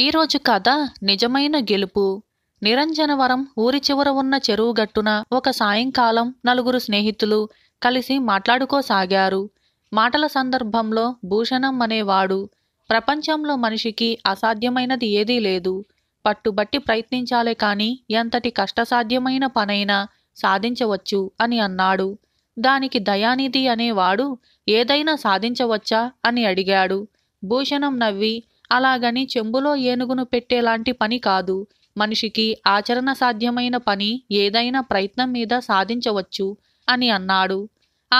ఈరోజు కథ నిజమైన గెలుపు నిరంజనవరం ఊరి చివర ఉన్న చెరువుగట్టున ఒక సాయంకాలం నలుగురు స్నేహితులు కలిసి మాట్లాడుకోసాగారు మాటల సందర్భంలో భూషణం అనేవాడు ప్రపంచంలో మనిషికి అసాధ్యమైనది ఏదీ లేదు పట్టుబట్టి ప్రయత్నించాలే కాని ఎంతటి కష్టసాధ్యమైన పనైనా సాధించవచ్చు అని అన్నాడు దానికి దయానిధి అనేవాడు ఏదైనా సాధించవచ్చా అని అడిగాడు భూషణం నవ్వి అలాగని చెంబులో ఏనుగును పెట్టేలాంటి పని కాదు మనిషికి ఆచరణ సాధ్యమైన పని ఏదైనా ప్రయత్నం మీద సాధించవచ్చు అని అన్నాడు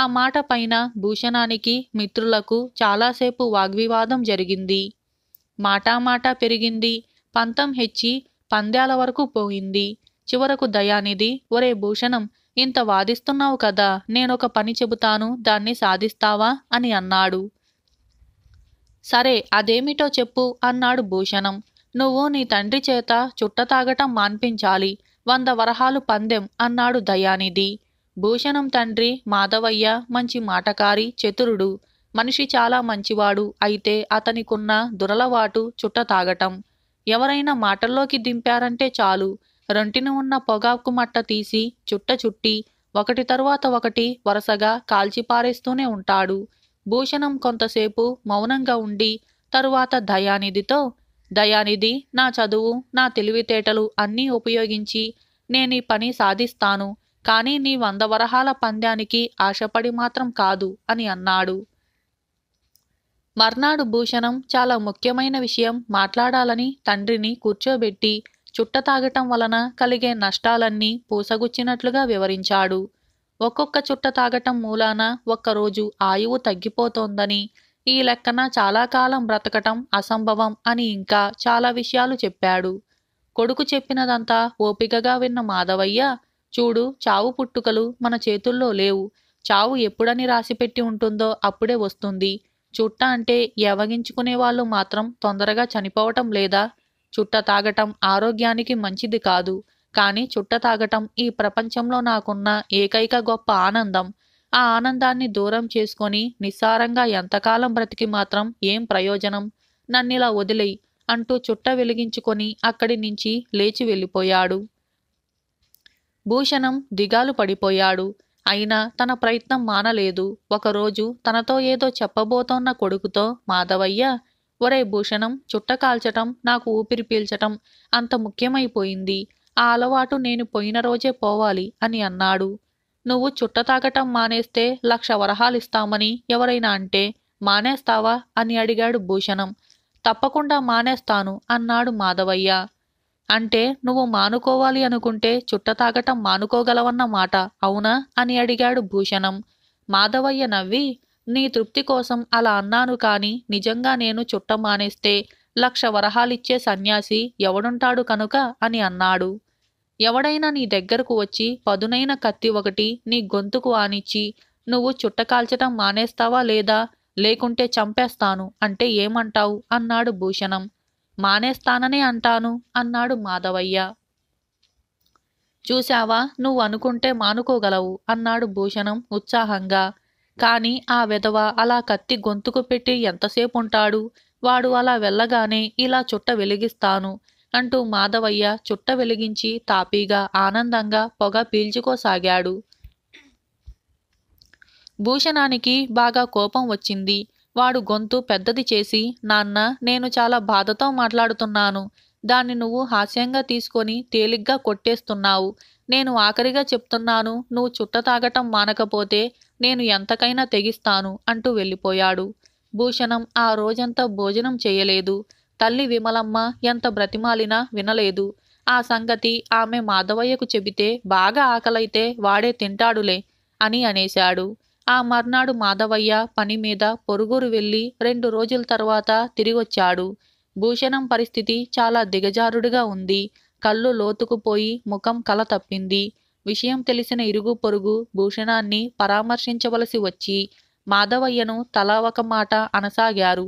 ఆ మాట పైన భూషణానికి మిత్రులకు చాలాసేపు వాగ్వివాదం జరిగింది మాటామాట పెరిగింది పంతం హెచ్చి పంద్యాల వరకు పోయింది చివరకు దయానిధి ఒరే భూషణం ఇంత వాదిస్తున్నావు కదా నేనొక పని చెబుతాను దాన్ని సాధిస్తావా అని అన్నాడు సరే అదేమిటో చెప్పు అన్నాడు భూషణం నువ్వు నీ తండ్రి చేత చుట్ట తాగటం మాన్పించాలి వంద వరహాలు పందెం అన్నాడు దయానిధి భూషణం తండ్రి మాధవయ్య మంచి మాటకారి చతురుడు మనిషి చాలా మంచివాడు అయితే అతనికున్న దురలవాటు చుట్ట తాగటం ఎవరైనా మాటల్లోకి దింపారంటే చాలు రొంటిని ఉన్న పొగాకు మట్ట తీసి చుట్ట చుట్టి ఒకటి తరువాత ఒకటి వరుసగా కాల్చిపారేస్తూనే ఉంటాడు భూషణం కొంతసేపు మౌనంగా ఉండి తరువాత దయానిధితో దయానిధి నా చదువు నా తెలివితేటలు అన్నీ ఉపయోగించి నేను ఈ పని సాధిస్తాను కానీ నీ వంద వరహాల ఆశపడి మాత్రం కాదు అని అన్నాడు మర్నాడు భూషణం చాలా ముఖ్యమైన విషయం మాట్లాడాలని తండ్రిని కూర్చోబెట్టి చుట్ట తాగటం వలన కలిగే నష్టాలన్నీ పూసగుచ్చినట్లుగా వివరించాడు ఒక్కొక్క చుట్ట తాగటం మూలాన ఒక్కరోజు ఆయువు తగ్గిపోతోందని ఈ లెక్కన చాలా కాలం బ్రతకటం అసంభవం అని ఇంకా చాలా విషయాలు చెప్పాడు కొడుకు చెప్పినదంతా ఓపికగా విన్న మాధవయ్య చూడు చావు పుట్టుకలు మన చేతుల్లో లేవు చావు ఎప్పుడని రాసిపెట్టి ఉంటుందో అప్పుడే వస్తుంది చుట్ట అంటే యవగించుకునే వాళ్ళు మాత్రం తొందరగా చనిపోవటం లేదా చుట్ట తాగటం ఆరోగ్యానికి మంచిది కాదు కానీ చుట్ట తాగటం ఈ ప్రపంచంలో నాకున్న ఏకైక గొప్ప ఆనందం ఆ ఆనందాన్ని దూరం చేసుకొని నిస్సారంగా ఎంతకాలం బ్రతికి మాత్రం ఏం ప్రయోజనం నన్నిలా వదిలేయి అంటూ చుట్ట వెలిగించుకొని అక్కడి నుంచి లేచి వెళ్ళిపోయాడు భూషణం దిగాలు పడిపోయాడు అయినా తన ప్రయత్నం మానలేదు ఒకరోజు తనతో ఏదో చెప్పబోతోన్న కొడుకుతో మాధవయ్య ఒరే భూషణం చుట్ట కాల్చటం నాకు ఊపిరి పీల్చటం అంత ముఖ్యమైపోయింది ఆ అలవాటు నేను పోయిన రోజే పోవాలి అని అన్నాడు నువ్వు చుట్ట తాగటం మానేస్తే లక్ష వరహాలిస్తామని ఎవరైనా అంటే మానేస్తావా అని అడిగాడు భూషణం తప్పకుండా మానేస్తాను అన్నాడు మాధవయ్య అంటే నువ్వు మానుకోవాలి అనుకుంటే చుట్ట తాగటం మానుకోగలవన్న మాట అవునా అని అడిగాడు భూషణం మాధవయ్య నవ్వి నీ తృప్తి కోసం అలా అన్నాను కాని నిజంగా నేను చుట్ట మానేస్తే లక్ష వరహాలిచ్చే సన్యాసి ఎవడుంటాడు కనుక అని అన్నాడు ఎవడైనా నీ దగ్గరకు వచ్చి పదునైన కత్తి ఒకటి నీ గొంతుకు ఆనిచ్చి నువ్వు చుట్టకాల్చటం మానేస్తావా లేదా లేకుంటే చంపేస్తాను అంటే ఏమంటావు అన్నాడు భూషణం మానేస్తాననే అంటాను అన్నాడు మాధవయ్య చూశావా నువ్వు అనుకుంటే మానుకోగలవు అన్నాడు భూషణం ఉత్సాహంగా కాని ఆ విధవ అలా కత్తి గొంతుకు పెట్టి ఎంతసేపు ఉంటాడు వాడు అలా వెళ్ళగానే ఇలా చుట్ట వెలిగిస్తాను అంటూ మాధవయ్య చుట్ట వెలిగించి తాపీగా ఆనందంగా పొగ పీల్చుకోసాగాడు భూషణానికి బాగా కోపం వచ్చింది వాడు గొంతు పెద్దది చేసి నాన్న నేను చాలా బాధతో మాట్లాడుతున్నాను దాన్ని నువ్వు హాస్యంగా తీసుకొని తేలిగ్గా కొట్టేస్తున్నావు నేను ఆఖరిగా చెప్తున్నాను నువ్వు చుట్ట తాగటం మానకపోతే నేను ఎంతకైనా తెగిస్తాను అంటూ వెళ్ళిపోయాడు భూషణం ఆ రోజంతా భోజనం చేయలేదు తల్లి విమలమ్మ ఎంత బ్రతిమాలినా వినలేదు ఆ సంగతి ఆమె మాధవయ్యకు చెబితే బాగా ఆకలైతే వాడే తింటాడులే అని అనేశాడు ఆ మర్నాడు మాధవయ్య పని మీద పొరుగురు వెళ్ళి రెండు రోజుల తర్వాత తిరిగొచ్చాడు భూషణం పరిస్థితి చాలా దిగజారుడుగా ఉంది కళ్ళు లోతుకుపోయి ముఖం కల తప్పింది విషయం తెలిసిన ఇరుగు పొరుగు భూషణాన్ని పరామర్శించవలసి వచ్చి మాధవయ్యను తల ఒక మాట అనసాగారు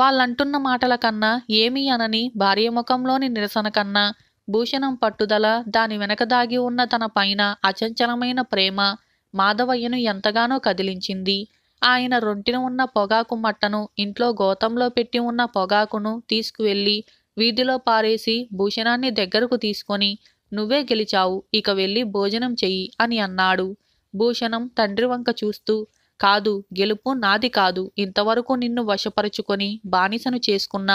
వాళ్ళంటున్న మాటల కన్నా ఏమీ అనని భార్య ముఖంలోని నిరసన కన్నా భూషణం పట్టుదల దాని వెనక దాగి ఉన్న తన పైన అచంచలమైన ప్రేమ మాధవయ్యను ఎంతగానో కదిలించింది ఆయన రొంటిన ఉన్న పొగాకు మట్టను ఇంట్లో గోతంలో పెట్టి ఉన్న పొగాకును తీసుకువెళ్ళి వీధిలో పారేసి భూషణాన్ని దగ్గరకు తీసుకొని నువ్వే గెలిచావు ఇక వెళ్ళి భోజనం చెయ్యి అని అన్నాడు భూషణం తండ్రి వంక చూస్తూ కాదు గెలుపు నాది కాదు ఇంతవరకు నిన్ను వశపరుచుకొని బానిసను చేసుకున్న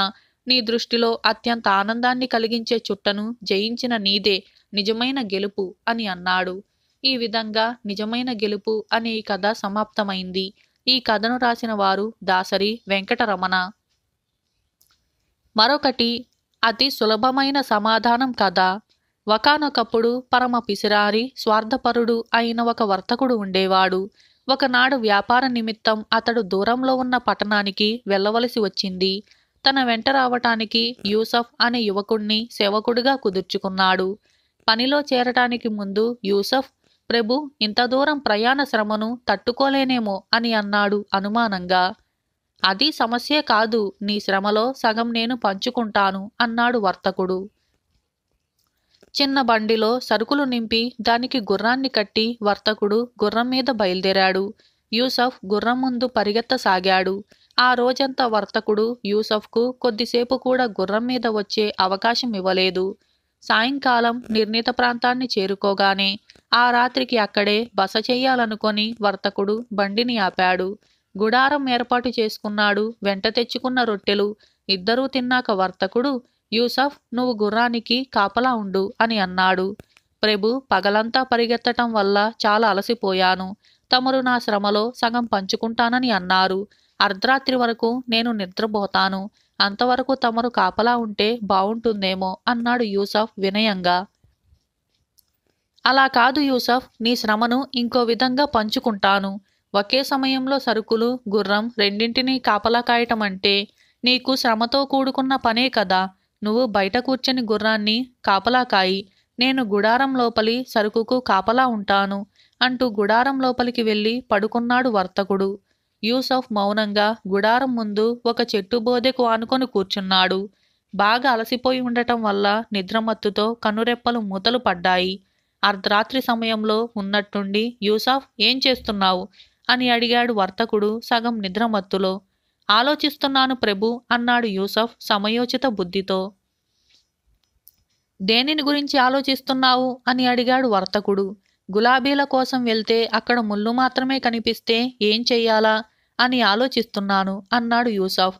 నీ దృష్టిలో అత్యంత ఆనందాన్ని కలిగించే చుట్టను జయించిన నీదే నిజమైన గెలుపు అని అన్నాడు ఈ విధంగా నిజమైన గెలుపు అనే ఈ కథ సమాప్తమైంది ఈ కథను రాసిన వారు దాసరి వెంకటరమణ మరొకటి అతి సులభమైన సమాధానం కథ ఒకనొకప్పుడు పరమ పిసిరారి స్వార్థపరుడు అయిన ఒక వర్తకుడు ఉండేవాడు ఒకనాడు వ్యాపార నిమిత్తం అతడు దూరంలో ఉన్న పట్టణానికి వెళ్ళవలసి వచ్చింది తన వెంట రావటానికి యూసఫ్ అనే యువకుణ్ణి సేవకుడిగా కుదుర్చుకున్నాడు పనిలో చేరటానికి ముందు యూసఫ్ ప్రభు ఇంత దూరం ప్రయాణ శ్రమను తట్టుకోలేనేమో అని అన్నాడు అనుమానంగా అది సమస్యే కాదు నీ శ్రమలో సగం నేను పంచుకుంటాను అన్నాడు వర్తకుడు చిన్న బండిలో సరుకులు నింపి దానికి గుర్రాన్ని కట్టి వర్తకుడు గుర్రం మీద బయలుదేరాడు యూసఫ్ గుర్రం ముందు పరిగెత్తసాగాడు ఆ రోజంతా వర్తకుడు యూసఫ్కు కొద్దిసేపు కూడా గుర్రం మీద వచ్చే అవకాశం ఇవ్వలేదు సాయంకాలం నిర్ణీత ప్రాంతాన్ని చేరుకోగానే ఆ రాత్రికి అక్కడే బస చేయాలనుకొని వర్తకుడు బండిని ఆపాడు గుడారం ఏర్పాటు చేసుకున్నాడు వెంట తెచ్చుకున్న రొట్టెలు ఇద్దరూ తిన్నాక వర్తకుడు యూసఫ్ నువ్వు గుర్రానికి కాపలా ఉండు అని అన్నాడు ప్రభు పగలంతా పరిగెత్తటం వల్ల చాలా అలసిపోయాను తమరు నా శ్రమలో సగం పంచుకుంటానని అన్నారు అర్ధరాత్రి వరకు నేను నిద్రపోతాను అంతవరకు తమరు కాపలా ఉంటే బావుంటుందేమో అన్నాడు యూసఫ్ వినయంగా అలా కాదు యూసఫ్ నీ శ్రమను ఇంకో విధంగా పంచుకుంటాను ఒకే సమయంలో సరుకులు గుర్రం రెండింటినీ కాపలా కాయటం అంటే నీకు శ్రమతో కూడుకున్న పనే కదా నువ్వు బయట కూర్చొని గుర్రాన్ని కాపలా కాయి నేను గుడారం లోపలి సరుకుకు కాపలా ఉంటాను అంటూ గుడారం లోపలికి వెళ్ళి పడుకున్నాడు వర్తకుడు యూసఫ్ మౌనంగా గుడారం ముందు ఒక చెట్టు బోదెకు ఆనుకొని కూర్చున్నాడు బాగా అలసిపోయి ఉండటం వల్ల నిద్రమత్తుతో కనురెప్పలు మూతలు పడ్డాయి అర్ధరాత్రి సమయంలో ఉన్నట్టుండి యూసఫ్ ఏం చేస్తున్నావు అని అడిగాడు వర్తకుడు సగం నిద్రమత్తులో ఆలోచిస్తున్నాను ప్రభు అన్నాడు యూసఫ్ సమయోచిత బుద్ధితో దేనిని గురించి ఆలోచిస్తున్నావు అని అడిగాడు వర్తకుడు గులాబీల కోసం వెళ్తే అక్కడ ముళ్ళు మాత్రమే కనిపిస్తే ఏం చెయ్యాలా అని ఆలోచిస్తున్నాను అన్నాడు యూసఫ్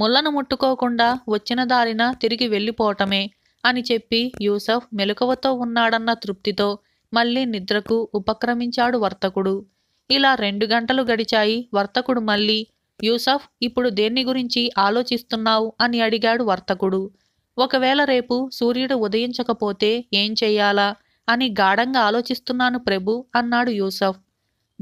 ముళ్ళను ముట్టుకోకుండా వచ్చిన దారిన తిరిగి వెళ్ళిపోవటమే అని చెప్పి యూసఫ్ మెలకువతో ఉన్నాడన్న తృప్తితో మళ్ళీ నిద్రకు ఉపక్రమించాడు వర్తకుడు ఇలా రెండు గంటలు గడిచాయి వర్తకుడు మళ్ళీ యూసఫ్ ఇప్పుడు దేన్ని గురించి ఆలోచిస్తున్నావు అని అడిగాడు వర్తకుడు ఒకవేళ రేపు సూర్యుడు ఉదయించకపోతే ఏం చెయ్యాలా అని గాఢంగా ఆలోచిస్తున్నాను ప్రభు అన్నాడు యూసఫ్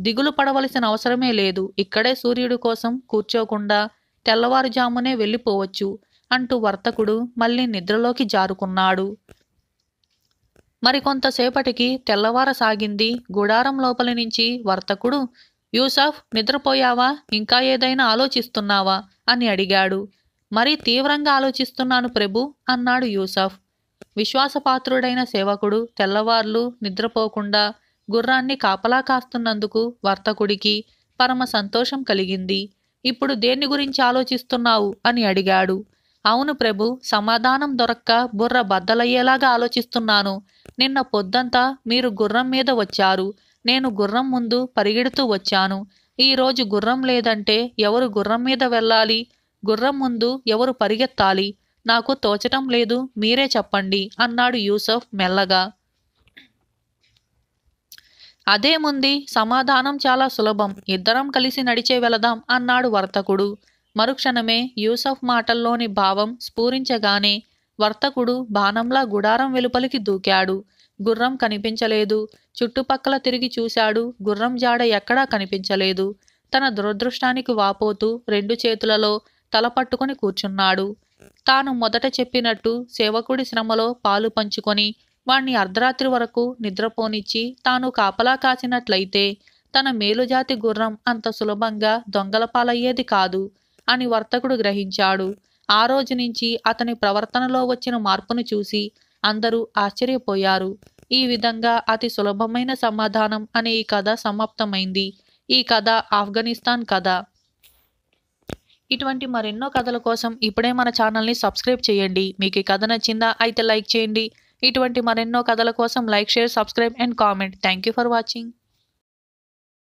దిగులు పడవలసిన అవసరమే లేదు ఇక్కడే సూర్యుడు కోసం కూర్చోకుండా తెల్లవారుజామునే వెళ్ళిపోవచ్చు అంటూ వర్తకుడు మళ్ళీ నిద్రలోకి జారుకున్నాడు మరికొంతసేపటికి తెల్లవారసాగింది గుడారం లోపలి నుంచి వర్తకుడు యూసఫ్ నిద్రపోయావా ఇంకా ఏదైనా ఆలోచిస్తున్నావా అని అడిగాడు మరీ తీవ్రంగా ఆలోచిస్తున్నాను ప్రభు అన్నాడు యూసఫ్ విశ్వాసపాత్రుడైన సేవకుడు తెల్లవార్లు నిద్రపోకుండా గుర్రాన్ని కాపలా కాస్తున్నందుకు వర్తకుడికి పరమ సంతోషం కలిగింది ఇప్పుడు దేన్ని గురించి ఆలోచిస్తున్నావు అని అడిగాడు అవును ప్రభు సమాధానం దొరక్క బుర్ర బద్దలయ్యేలాగా ఆలోచిస్తున్నాను నిన్న పొద్దంతా మీరు గుర్రం మీద వచ్చారు నేను గుర్రం ముందు పరిగెడుతూ వచ్చాను ఈరోజు గుర్రం లేదంటే ఎవరు గుర్రం మీద వెళ్ళాలి గుర్రం ముందు ఎవరు పరిగెత్తాలి నాకు తోచటం లేదు మీరే చెప్పండి అన్నాడు యూసఫ్ మెల్లగా అదే ముంది సమాధానం చాలా సులభం ఇద్దరం కలిసి నడిచే వెళదాం అన్నాడు వర్తకుడు మరుక్షణమే యూసఫ్ మాటల్లోని భావం స్ఫూరించగానే వర్తకుడు బాణంలా గుడారం వెలుపలికి దూకాడు గుర్రం కనిపించలేదు చుట్టుపక్కల తిరిగి చూశాడు గుర్రం జాడ ఎక్కడా కనిపించలేదు తన దురదృష్టానికి వాపోతూ రెండు చేతులలో తల పట్టుకుని కూర్చున్నాడు తాను మొదట చెప్పినట్టు సేవకుడి శ్రమలో పాలు పంచుకొని వాణ్ణి అర్ధరాత్రి వరకు నిద్రపోనిచ్చి తాను కాపలా కాసినట్లయితే తన మేలుజాతి గుర్రం అంత సులభంగా దొంగల పాలయ్యేది కాదు అని వర్తకుడు గ్రహించాడు ఆ రోజు నుంచి అతని ప్రవర్తనలో వచ్చిన మార్పును చూసి అందరూ ఆశ్చర్యపోయారు ఈ విధంగా అతి సులభమైన సమాధానం అనే ఈ కథ సమాప్తమైంది ఈ కథ ఆఫ్ఘనిస్తాన్ కథ ఇటువంటి మరెన్నో కథల కోసం ఇప్పుడే మన ఛానల్ని సబ్స్క్రైబ్ చేయండి మీకు ఈ కథ నచ్చిందా అయితే లైక్ చేయండి ఇటువంటి మరెన్నో కథల కోసం like share subscribe and comment thank for watching